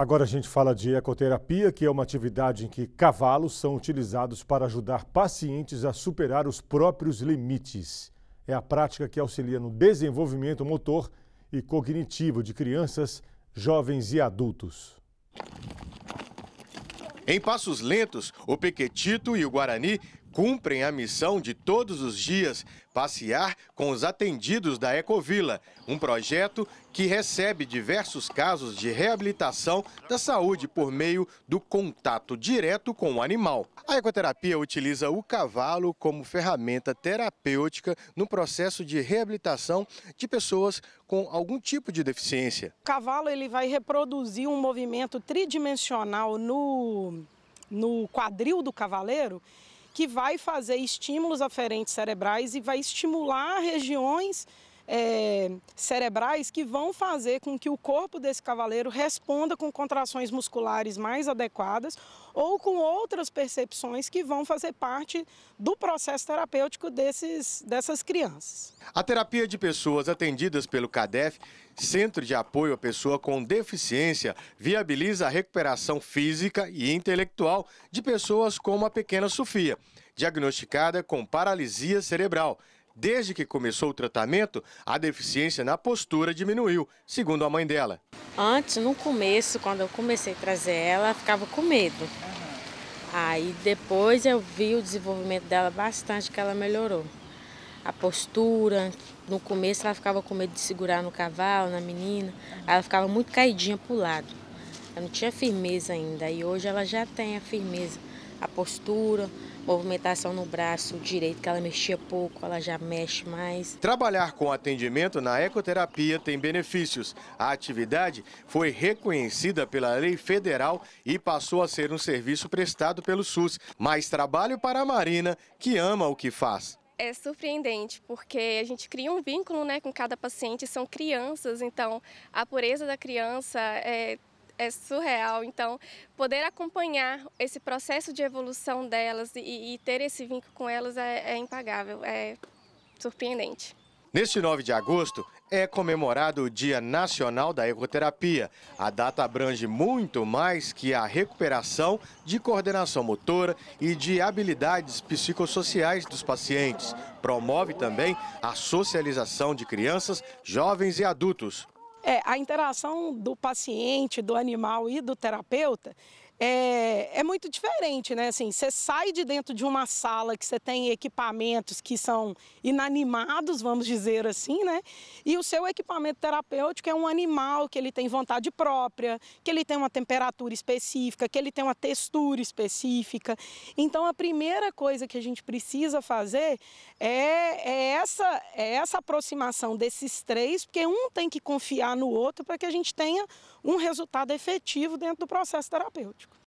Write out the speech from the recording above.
Agora a gente fala de ecoterapia, que é uma atividade em que cavalos são utilizados para ajudar pacientes a superar os próprios limites. É a prática que auxilia no desenvolvimento motor e cognitivo de crianças, jovens e adultos. Em passos lentos, o Pequetito e o Guarani cumprem a missão de todos os dias passear com os atendidos da Ecovila, um projeto que recebe diversos casos de reabilitação da saúde por meio do contato direto com o animal. A ecoterapia utiliza o cavalo como ferramenta terapêutica no processo de reabilitação de pessoas com algum tipo de deficiência. O cavalo ele vai reproduzir um movimento tridimensional no, no quadril do cavaleiro que vai fazer estímulos aferentes cerebrais e vai estimular regiões é, cerebrais que vão fazer com que o corpo desse cavaleiro responda com contrações musculares mais adequadas ou com outras percepções que vão fazer parte do processo terapêutico desses, dessas crianças. A terapia de pessoas atendidas pelo CADEF, Centro de Apoio à Pessoa com Deficiência, viabiliza a recuperação física e intelectual de pessoas como a pequena Sofia, diagnosticada com paralisia cerebral Desde que começou o tratamento, a deficiência na postura diminuiu, segundo a mãe dela. Antes, no começo, quando eu comecei a trazer ela, ela ficava com medo. Aí depois eu vi o desenvolvimento dela bastante, que ela melhorou. A postura, no começo ela ficava com medo de segurar no cavalo, na menina. Ela ficava muito caidinha para o lado. Ela não tinha firmeza ainda. E hoje ela já tem a firmeza, a postura, movimentação no braço direito, que ela mexia pouco, ela já mexe mais. Trabalhar com atendimento na ecoterapia tem benefícios. A atividade foi reconhecida pela lei federal e passou a ser um serviço prestado pelo SUS. Mais trabalho para a Marina, que ama o que faz é surpreendente, porque a gente cria um vínculo né, com cada paciente, são crianças, então a pureza da criança é, é surreal. Então, poder acompanhar esse processo de evolução delas e, e ter esse vínculo com elas é, é impagável, é surpreendente. Neste 9 de agosto é comemorado o Dia Nacional da Ecoterapia. A data abrange muito mais que a recuperação de coordenação motora e de habilidades psicossociais dos pacientes. Promove também a socialização de crianças, jovens e adultos. É, a interação do paciente, do animal e do terapeuta é, é muito diferente, né? Assim, você sai de dentro de uma sala que você tem equipamentos que são inanimados, vamos dizer assim, né? E o seu equipamento terapêutico é um animal que ele tem vontade própria, que ele tem uma temperatura específica, que ele tem uma textura específica. Então, a primeira coisa que a gente precisa fazer é, é essa, é essa aproximação desses três, porque um tem que confiar no outro para que a gente tenha um resultado efetivo dentro do processo terapêutico.